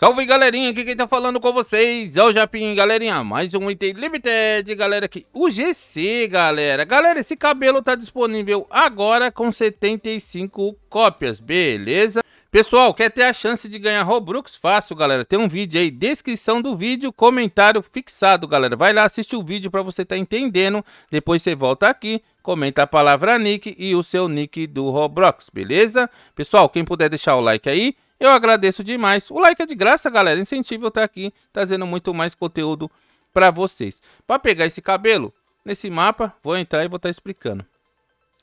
Salve galerinha, aqui quem tá falando com vocês é o Japim, galerinha, mais um item limited, galera, aqui, o GC, galera. Galera, esse cabelo tá disponível agora com 75 cópias, beleza? Pessoal, quer ter a chance de ganhar Robux? Fácil, galera. Tem um vídeo aí, descrição do vídeo, comentário fixado, galera. Vai lá, assiste o vídeo para você tá entendendo. Depois você volta aqui, comenta a palavra nick e o seu nick do Roblox, beleza? Pessoal, quem puder deixar o like aí, eu agradeço demais. O like é de graça, galera. Incentivo eu estar tá aqui trazendo muito mais conteúdo para vocês. Para pegar esse cabelo, nesse mapa, vou entrar e vou estar tá explicando.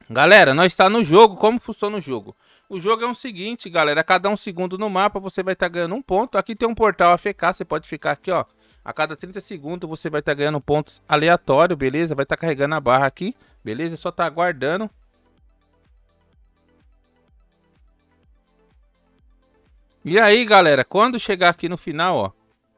Galera, nós está no jogo. Como funciona o jogo? O jogo é o seguinte, galera. A cada um segundo no mapa, você vai estar tá ganhando um ponto. Aqui tem um portal AFK. Você pode ficar aqui, ó. A cada 30 segundos você vai estar ganhando pontos aleatório, beleza? Vai estar carregando a barra aqui, beleza? Só tá aguardando E aí, galera, quando chegar aqui no final, ó,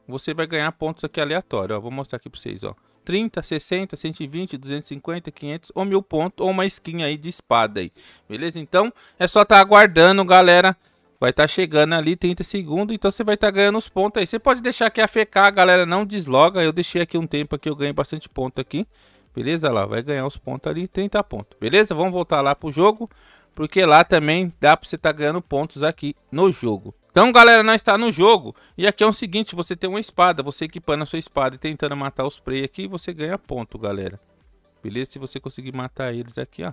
você vai ganhar pontos aqui aleatório, ó. Vou mostrar aqui para vocês, ó. 30, 60, 120, 250, 500 ou 1000 pontos ou uma skin aí de espada aí. Beleza? Então, é só tá aguardando, galera. Vai estar tá chegando ali 30 segundos, então você vai estar tá ganhando os pontos aí. Você pode deixar aqui a FK, galera, não desloga. Eu deixei aqui um tempo aqui, eu ganhei bastante ponto aqui. Beleza? lá, vai ganhar os pontos ali, 30 pontos. Beleza? Vamos voltar lá pro jogo, porque lá também dá para você estar tá ganhando pontos aqui no jogo. Então, galera, nós está no jogo. E aqui é o seguinte, você tem uma espada. Você equipando a sua espada e tentando matar os prey aqui, você ganha ponto, galera. Beleza? Se você conseguir matar eles aqui, ó.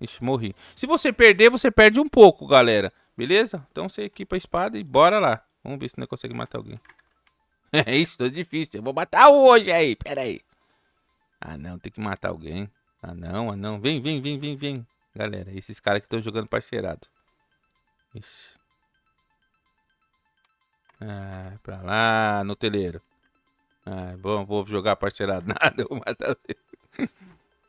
Ixi, morri. Se você perder, você perde um pouco, galera. Beleza? Então você equipa a espada e bora lá. Vamos ver se não consegue matar alguém. É isso, tô difícil. Eu vou matar hoje aí, pera aí. Ah não, tem que matar alguém. Ah não, ah não. Vem, vem, vem, vem, vem. Galera, esses caras que estão jogando parceirado. Ixi. Ah, pra lá, no teleiro. Ah, é bom, vou jogar parceirado nada, vou matar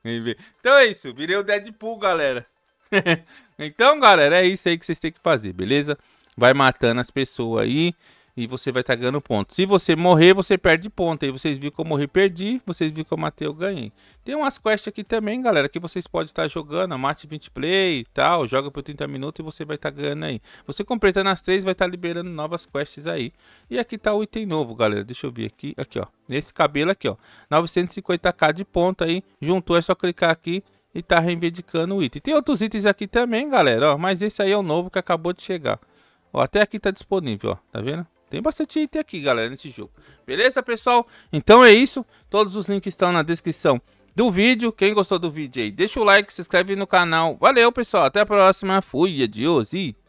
Então é isso, virei o Deadpool, galera. então, galera, é isso aí que vocês têm que fazer, beleza? Vai matando as pessoas aí e você vai estar tá ganhando pontos. Se você morrer, você perde ponto. Aí vocês viram que eu morri, perdi. Vocês viram que eu matei, eu ganhei. Tem umas quests aqui também, galera, que vocês podem estar jogando. Mate 20 play e tal. Joga por 30 minutos e você vai estar tá ganhando aí. Você completando as três, vai estar tá liberando novas quests aí. E aqui tá o item novo, galera. Deixa eu ver aqui. Aqui, ó. Nesse cabelo aqui, ó. 950k de ponto aí. Juntou, é só clicar aqui e tá reivindicando o item. Tem outros itens aqui também, galera, ó. Mas esse aí é o novo que acabou de chegar. Ó, até aqui tá disponível, ó. Tá vendo? Tem bastante item aqui, galera, nesse jogo. Beleza, pessoal? Então é isso. Todos os links estão na descrição do vídeo. Quem gostou do vídeo aí, deixa o like, se inscreve no canal. Valeu, pessoal. Até a próxima. Fui, adiós e